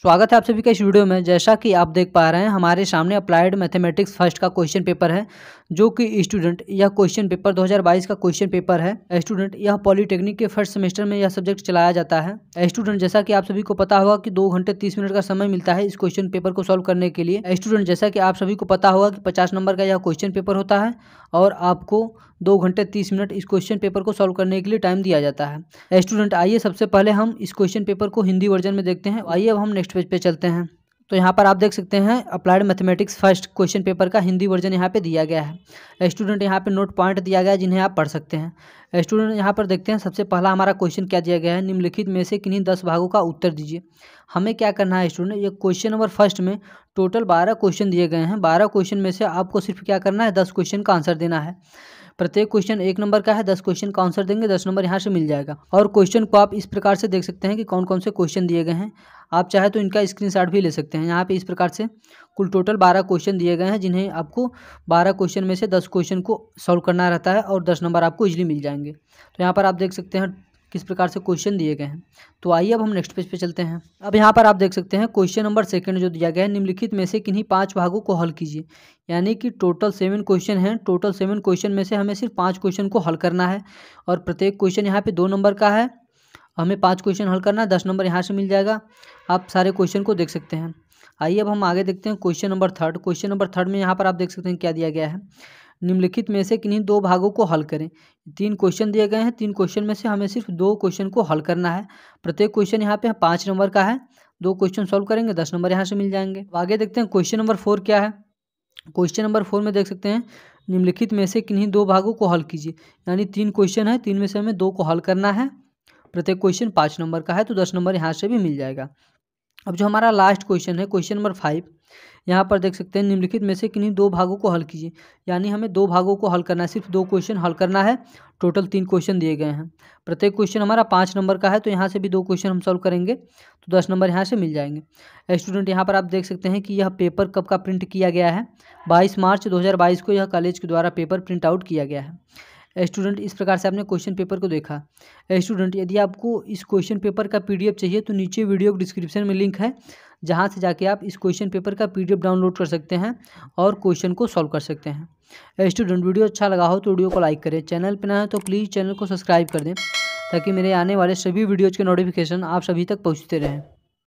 स्वागत है आप सभी का इस वीडियो में जैसा कि आप देख पा रहे हैं हमारे सामने अप्लाइड मैथमेटिक्स फर्स्ट का क्वेश्चन पेपर है जो कि स्टूडेंट यह क्वेश्चन पेपर 2022 का क्वेश्चन पेपर है स्टूडेंट यह पॉलिटेक्निक के फर्स्ट सेमेस्टर में यह सब्जेक्ट चलाया जाता है स्टूडेंट जैसा कि आप सभी को पता होगा कि दो घंटे तीस मिनट का समय मिलता है इस क्वेश्चन पेपर को सॉल्व करने के लिए स्टूडेंट जैसा कि आप सभी को पता होगा कि पचास नंबर का यह क्वेश्चन पेपर होता है और आपको दो घंटे तीस मिनट इस क्वेश्चन पेपर को सॉल्व करने के लिए टाइम दिया जाता है स्टूडेंट आइए सबसे पहले हम इस क्वेश्चन पेपर को हिंदी वर्जन में देखते हैं आइए अब हम नेक्स्ट पेज पे चलते हैं तो यहाँ पर आप देख सकते हैं applied mathematics first question paper का हिंदी वर्जन यहाँ पे दिया गया है स्टूडेंट यहाँ पे नोट पॉइंट दिया गया है जिन्हें आप पढ़ सकते हैं स्टूडेंट यहाँ पर देखते हैं सबसे पहला हमारा क्वेश्चन क्या दिया गया है निम्नलिखित में से किन्हीं दस भागों का उत्तर दीजिए हमें क्या करना है स्टूडेंट ये क्वेश्चन नंबर फर्स्ट में टोटल बारह क्वेश्चन दिए गए हैं बारह क्वेश्चन में से आपको सिर्फ क्या करना है दस क्वेश्चन का आंसर देना है प्रत्येक क्वेश्चन एक नंबर का है दस क्वेश्चन का आंसर देंगे दस नंबर यहाँ से मिल जाएगा और क्वेश्चन को आप इस प्रकार से देख सकते हैं कि कौन कौन से क्वेश्चन दिए गए हैं आप चाहे तो इनका स्क्रीनशॉट भी ले सकते हैं यहाँ पे इस प्रकार से कुल टोटल बारह क्वेश्चन दिए गए हैं जिन्हें आपको बारह क्वेश्चन में से दस क्वेश्चन को सॉल्व करना रहता है और दस नंबर आपको इजली मिल जाएंगे तो यहाँ पर आप देख सकते हैं किस प्रकार से क्वेश्चन दिए गए हैं तो आइए अब हम नेक्स्ट पेज पे चलते हैं अब यहाँ पर आप देख सकते हैं क्वेश्चन नंबर सेकंड जो दिया गया है निम्नलिखित में से किन्हीं पांच भागों को हल कीजिए यानी कि टोटल सेवन क्वेश्चन हैं टोटल सेवन क्वेश्चन में से हमें सिर्फ पाँच क्वेश्चन को हल करना है और प्रत्येक क्वेश्चन यहाँ पर दो नंबर का है हमें पाँच क्वेश्चन हल करना है दस नंबर यहाँ से मिल जाएगा आप सारे क्वेश्चन को देख सकते हैं आइए अब हम आगे देखते हैं question number third question number third में यहाँ पर आप देख सकते हैं क्या दिया गया है निम्नलिखित में से किन्हीं दो भागों को हल करें तीन क्वेश्चन दिए गए हैं तीन क्वेश्चन में से हमें सिर्फ दो क्वेश्चन को हल करना है प्रत्येक क्वेश्चन यहाँ पे पाँच नंबर का है दो क्वेश्चन सॉल्व करेंगे दस नंबर यहाँ से मिल जाएंगे आगे देखते हैं क्वेश्चन नंबर फोर क्या है क्वेश्चन नंबर फोर में देख सकते हैं निम्नलिखित में से किन्हीं दो भागों को हल कीजिए यानी तीन क्वेश्चन है तीन में से हमें दो को हल करना है प्रत्येक क्वेश्चन पाँच नंबर का है तो दस नंबर यहाँ से भी मिल जाएगा अब जो हमारा लास्ट क्वेश्चन है क्वेश्चन नंबर फाइव यहाँ पर देख सकते हैं निम्नलिखित में से किन्हीं दो भागों को हल कीजिए यानी हमें दो भागों को हल करना है सिर्फ दो क्वेश्चन हल करना है टोटल तीन क्वेश्चन दिए गए हैं प्रत्येक क्वेश्चन हमारा पाँच नंबर का है तो यहाँ से भी दो क्वेश्चन हम सॉल्व करेंगे तो दस नंबर यहाँ से मिल जाएंगे स्टूडेंट यहाँ पर आप देख सकते हैं कि यह पेपर कब का प्रिंट किया गया है बाईस मार्च दो को यह कॉलेज के द्वारा पेपर प्रिंट आउट किया गया है स्टूडेंट इस प्रकार से आपने क्वेश्चन पेपर को देखा स्टूडेंट यदि आपको इस क्वेश्चन पेपर का पीडीएफ चाहिए तो नीचे वीडियो डिस्क्रिप्शन में लिंक है जहाँ से जाके आप इस क्वेश्चन पेपर का पीडीएफ डाउनलोड कर सकते हैं और क्वेश्चन को सॉल्व कर सकते हैं स्टूडेंट वीडियो अच्छा लगा हो तो वीडियो को लाइक करें चैनल पर ना है तो प्लीज़ चैनल को सब्सक्राइब कर दें ताकि मेरे आने वाले सभी वीडियोज़ के नोटिफिकेशन आप सभी तक पहुँचते रहें